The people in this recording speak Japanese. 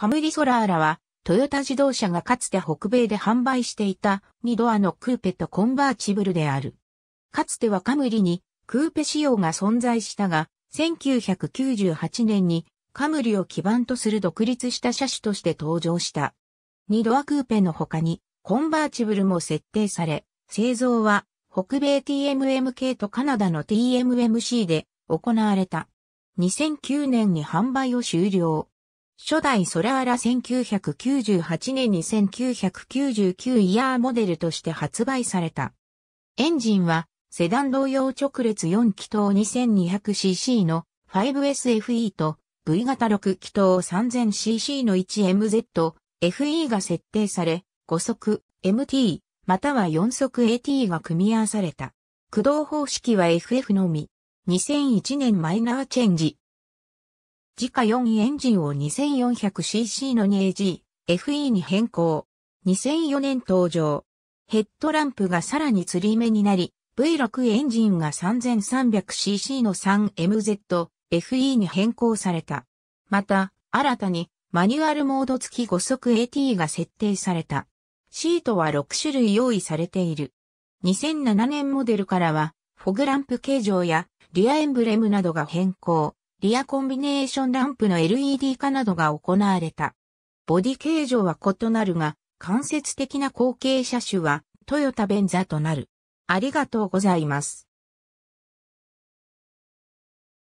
カムリソラーラは、トヨタ自動車がかつて北米で販売していた2ドアのクーペとコンバーチブルである。かつてはカムリにクーペ仕様が存在したが、1998年にカムリを基盤とする独立した車種として登場した。2ドアクーペの他にコンバーチブルも設定され、製造は北米 TMMK とカナダの TMMC で行われた。2009年に販売を終了。初代ソラーラ1998年に1999イヤーモデルとして発売された。エンジンはセダン同様直列4気筒 2200cc の 5SFE と V 型6気筒 3000cc の 1MZFE が設定され、5速 MT または4速 AT が組み合わされた。駆動方式は FF のみ。2001年マイナーチェンジ、自家4エンジンを 2400cc の 2AG、FE に変更。2004年登場。ヘッドランプがさらに釣り目になり、V6 エンジンが 3300cc の 3MZ、FE に変更された。また、新たにマニュアルモード付き5速 AT が設定された。シートは6種類用意されている。2007年モデルからは、フォグランプ形状やリアエンブレムなどが変更。リアコンビネーションランプの LED 化などが行われた。ボディ形状は異なるが、間接的な後継車種はトヨタベンザとなる。ありがとうございます。